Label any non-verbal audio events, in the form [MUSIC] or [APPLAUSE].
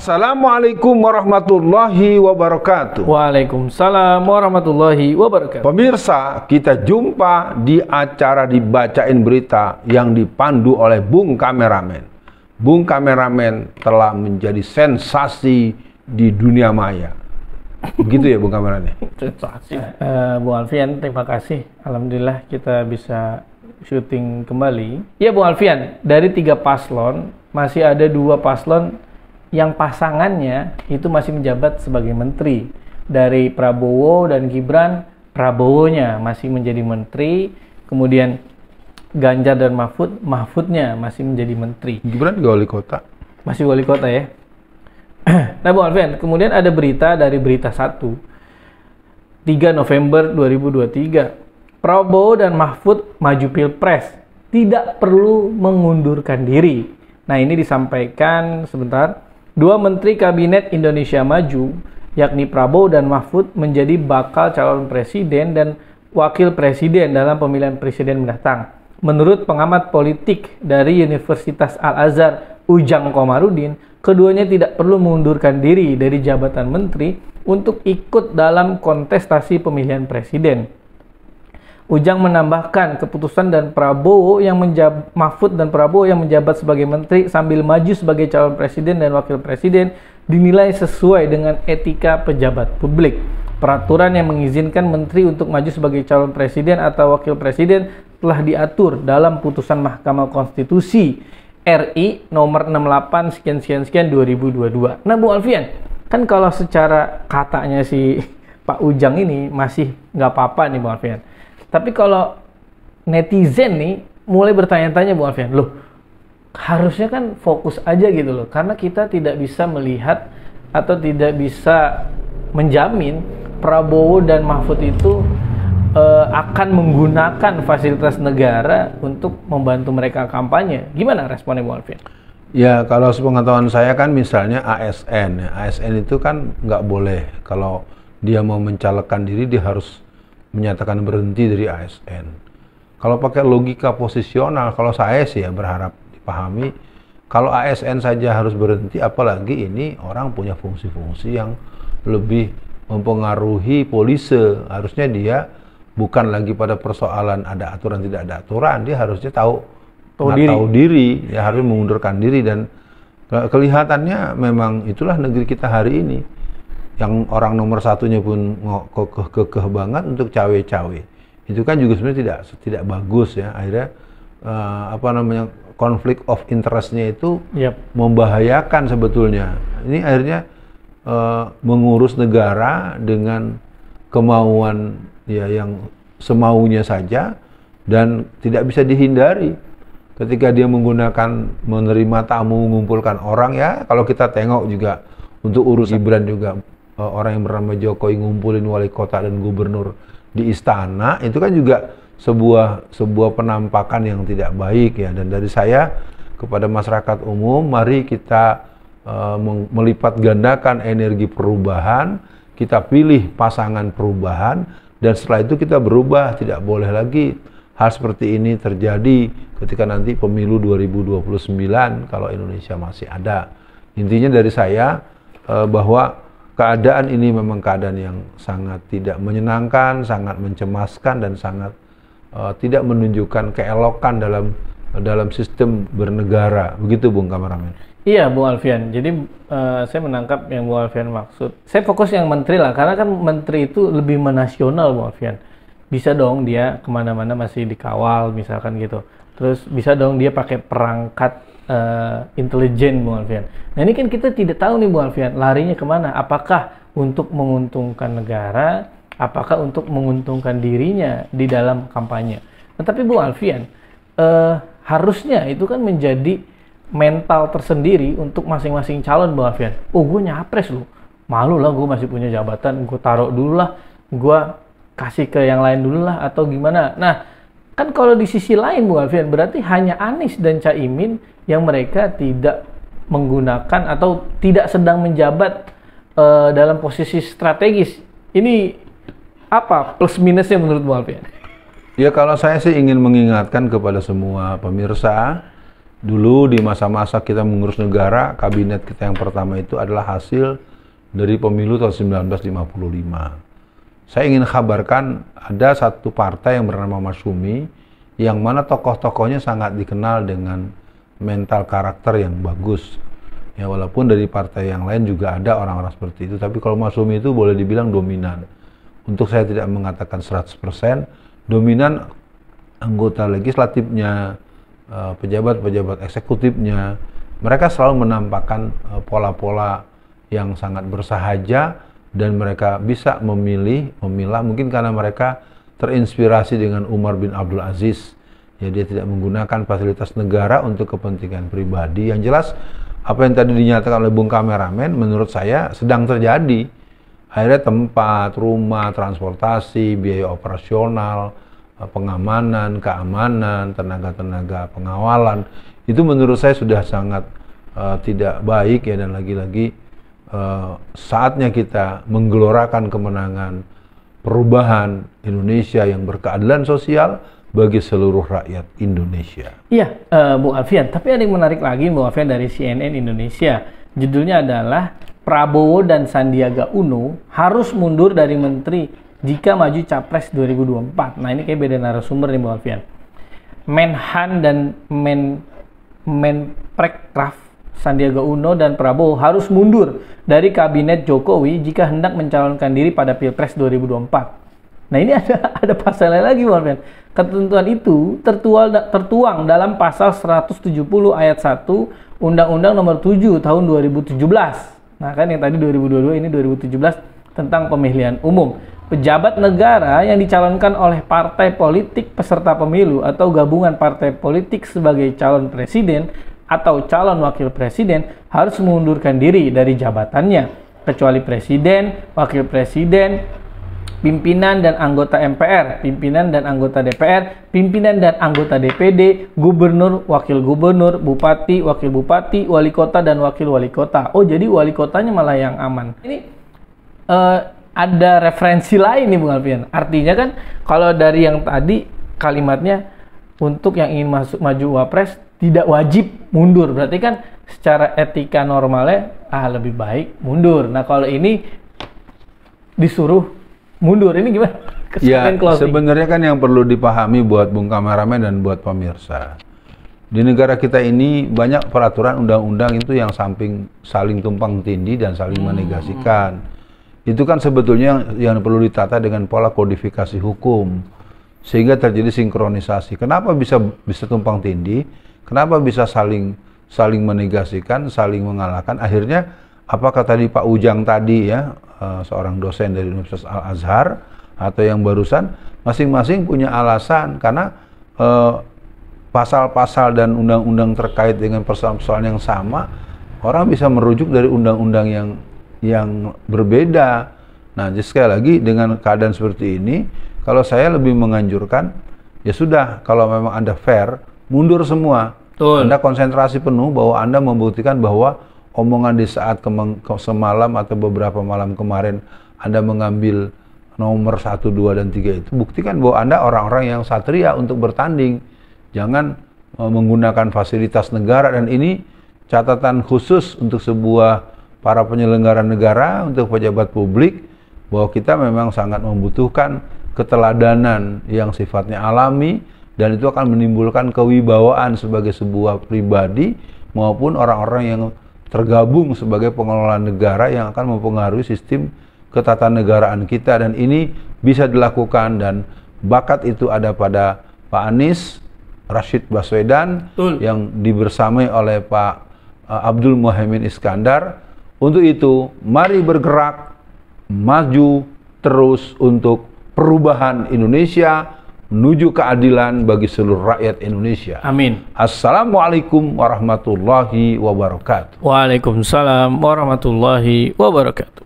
Assalamualaikum warahmatullahi wabarakatuh. Waalaikumsalam warahmatullahi wabarakatuh. Pemirsa, kita jumpa di acara dibacain berita yang dipandu oleh Bung Kameramen. Bung Kameramen telah menjadi sensasi di dunia maya. Begitu ya Bung Kameramen? [LAUGHS] Sensasi. Uh, eh, Bung Alfian, terima kasih. Alhamdulillah kita bisa syuting kembali. Ya Bung Alfian, dari tiga paslon masih ada dua paslon yang pasangannya itu masih menjabat sebagai menteri dari Prabowo dan Gibran Prabowonya masih menjadi menteri kemudian Ganjar dan Mahfud Mahfudnya masih menjadi menteri Gibran juga wali kota masih wali kota ya [CLEARS THROAT] nah Bu Alvin, kemudian ada berita dari berita Satu 3 November 2023 Prabowo dan Mahfud maju pilpres tidak perlu mengundurkan diri nah ini disampaikan sebentar Dua menteri kabinet Indonesia Maju, yakni Prabowo dan Mahfud, menjadi bakal calon presiden dan wakil presiden dalam pemilihan presiden mendatang. Menurut pengamat politik dari Universitas Al-Azhar, Ujang Komarudin, keduanya tidak perlu mengundurkan diri dari jabatan menteri untuk ikut dalam kontestasi pemilihan presiden. Ujang menambahkan keputusan dan Prabowo yang menjab Mahfud dan Prabowo yang menjabat sebagai menteri sambil maju sebagai calon presiden dan wakil presiden dinilai sesuai dengan etika pejabat publik. Peraturan yang mengizinkan menteri untuk maju sebagai calon presiden atau wakil presiden telah diatur dalam putusan Mahkamah Konstitusi RI nomor 68 sekian sekian sekian 2022. Nah, Bu Alfian, kan kalau secara katanya si Pak Ujang ini masih nggak apa-apa nih Bu Alfian tapi kalau netizen nih mulai bertanya-tanya Bu Alfian, loh harusnya kan fokus aja gitu loh, karena kita tidak bisa melihat atau tidak bisa menjamin Prabowo dan Mahfud itu uh, akan menggunakan fasilitas negara untuk membantu mereka kampanye. Gimana responnya Bu Alfian? Ya kalau sepengetahuan saya kan misalnya ASN, ASN itu kan nggak boleh kalau dia mau mencalekan diri dia harus menyatakan berhenti dari ASN. Kalau pakai logika posisional, kalau saya sih ya berharap dipahami, kalau ASN saja harus berhenti, apalagi ini orang punya fungsi-fungsi yang lebih mempengaruhi polisi. Harusnya dia bukan lagi pada persoalan ada aturan tidak ada aturan, dia harusnya tahu tahu diri. tahu diri, ya harus mengundurkan diri dan eh, kelihatannya memang itulah negeri kita hari ini yang orang nomor satunya pun kekeh kekeh banget untuk cawe-cawe itu kan juga sebenarnya tidak tidak bagus ya akhirnya uh, apa namanya konflik of interestnya itu yep. membahayakan sebetulnya ini akhirnya uh, mengurus negara dengan kemauan ya yang semaunya saja dan tidak bisa dihindari ketika dia menggunakan menerima tamu mengumpulkan orang ya kalau kita tengok juga untuk urus Gibran juga Eh, orang yang bernama Jokowi ngumpulin wali kota dan gubernur di istana itu kan juga sebuah sebuah penampakan yang tidak baik ya dan dari saya kepada masyarakat umum mari kita uh, melipat gandakan energi perubahan kita pilih pasangan perubahan dan setelah itu kita berubah tidak boleh lagi hal seperti ini terjadi ketika nanti pemilu 2029 kalau Indonesia masih ada. Intinya dari saya eh, bahwa keadaan ini memang keadaan yang sangat tidak menyenangkan, sangat mencemaskan dan sangat uh, tidak menunjukkan keelokan dalam dalam sistem bernegara. Begitu Bung Kamaramen. Iya Bung Alfian. Jadi uh, saya menangkap yang Bung Alfian maksud. Saya fokus yang menteri lah karena kan menteri itu lebih menasional Bung Alfian. Bisa dong dia kemana-mana masih dikawal misalkan gitu. Terus bisa dong dia pakai perangkat uh, eh, intelijen Bung Alfian. Nah ini kan kita tidak tahu nih Bung Alfian larinya kemana. Apakah untuk menguntungkan negara, apakah untuk menguntungkan dirinya di dalam kampanye. Nah, tapi Bung Alfian uh, harusnya itu kan menjadi mental tersendiri untuk masing-masing calon Bung Alfian. Oh gue nyapres loh, malu lah gue masih punya jabatan, gue taruh dulu lah, gue kasih ke yang lain dulu lah atau gimana. Nah Kan kalau di sisi lain bu Alfian berarti hanya Anies dan Caimin yang mereka tidak menggunakan atau tidak sedang menjabat uh, dalam posisi strategis. Ini apa plus minusnya menurut bu Alfian? Ya kalau saya sih ingin mengingatkan kepada semua pemirsa dulu di masa-masa kita mengurus negara, kabinet kita yang pertama itu adalah hasil dari pemilu tahun 1955. Saya ingin kabarkan ada satu partai yang bernama Masumi yang mana tokoh-tokohnya sangat dikenal dengan mental karakter yang bagus. Ya walaupun dari partai yang lain juga ada orang-orang seperti itu, tapi kalau Masumi itu boleh dibilang dominan. Untuk saya tidak mengatakan 100%, dominan anggota legislatifnya, eh, pejabat-pejabat eksekutifnya, mereka selalu menampakkan eh, pola-pola yang sangat bersahaja dan mereka bisa memilih, memilah mungkin karena mereka terinspirasi dengan Umar bin Abdul Aziz. Ya dia tidak menggunakan fasilitas negara untuk kepentingan pribadi. Yang jelas apa yang tadi dinyatakan oleh Bung Kameramen menurut saya sedang terjadi. Akhirnya tempat, rumah, transportasi, biaya operasional, eh, pengamanan, keamanan, tenaga-tenaga pengawalan itu menurut saya sudah sangat uh, tidak baik ya dan lagi-lagi Eh, saatnya kita menggelorakan kemenangan perubahan Indonesia yang berkeadilan sosial bagi seluruh rakyat Indonesia. Iya, uh, Bu Alfian. Tapi ada yang menarik lagi, Bu Alfian dari CNN Indonesia. Judulnya adalah Prabowo dan Sandiaga Uno harus mundur dari menteri jika maju capres 2024. Nah ini kayak beda narasumber nih Bu Alfian. Menhan dan Men Menprekraf Sandiaga Uno dan Prabowo harus mundur dari kabinet Jokowi jika hendak mencalonkan diri pada Pilpres 2024. Nah ini ada [LAUGHS] ada pasalnya lagi Warman. Ketentuan itu tertual, tertuang dalam pasal 170 ayat 1 Undang-Undang nomor 7 tahun 2017. Nah kan yang tadi 2022 ini 2017 tentang pemilihan umum. Pejabat negara yang dicalonkan oleh partai politik peserta pemilu atau gabungan partai politik sebagai calon presiden atau calon wakil presiden harus mengundurkan diri dari jabatannya kecuali presiden, wakil presiden, pimpinan dan anggota MPR, pimpinan dan anggota DPR, pimpinan dan anggota DPD, gubernur, wakil gubernur, bupati, wakil bupati, wali kota dan wakil wali kota. Oh, jadi wali kotanya malah yang aman. Ini uh, ada referensi lain nih Bung Alfian. Artinya kan kalau dari yang tadi kalimatnya untuk yang ingin masuk maju wapres tidak wajib mundur. Berarti kan secara etika normalnya ah lebih baik mundur. Nah, kalau ini disuruh mundur. Ini gimana? ya, sebenarnya kan yang perlu dipahami buat Bung Kameramen dan buat pemirsa. Di negara kita ini banyak peraturan undang-undang itu yang samping saling tumpang tindih dan saling hmm. menegasikan. Itu kan sebetulnya yang, yang perlu ditata dengan pola kodifikasi hukum sehingga terjadi sinkronisasi. Kenapa bisa bisa tumpang tindih? Kenapa bisa saling saling menegasikan, saling mengalahkan? Akhirnya apakah tadi Pak Ujang tadi ya eh, seorang dosen dari Universitas Al Azhar atau yang barusan masing-masing punya alasan karena eh, pasal-pasal eh, dan undang-undang terkait dengan persoalan-persoalan yang sama orang bisa merujuk dari undang-undang yang yang berbeda. Nah, jadi sekali lagi dengan keadaan seperti ini, kalau saya lebih menganjurkan, ya sudah, kalau memang Anda fair, mundur semua. Betul. Anda konsentrasi penuh bahwa Anda membuktikan bahwa omongan di saat semalam atau beberapa malam kemarin Anda mengambil nomor 1, 2, dan 3 itu. Buktikan bahwa Anda orang-orang yang satria untuk bertanding. Jangan e, menggunakan fasilitas negara dan ini catatan khusus untuk sebuah para penyelenggara negara, untuk pejabat publik, bahwa kita memang sangat membutuhkan keteladanan yang sifatnya alami, dan itu akan menimbulkan kewibawaan sebagai sebuah pribadi maupun orang-orang yang tergabung sebagai pengelola negara yang akan mempengaruhi sistem ketatanegaraan kita dan ini bisa dilakukan dan bakat itu ada pada Pak Anies, Rashid Baswedan Betul. yang dibersamai oleh Pak eh, Abdul Muhammad Iskandar. Untuk itu, mari bergerak maju terus untuk perubahan Indonesia menuju keadilan bagi seluruh rakyat Indonesia. Amin. Assalamualaikum warahmatullahi wabarakatuh. Waalaikumsalam warahmatullahi wabarakatuh.